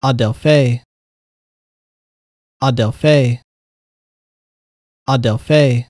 Adelphi Adelphi Adelphi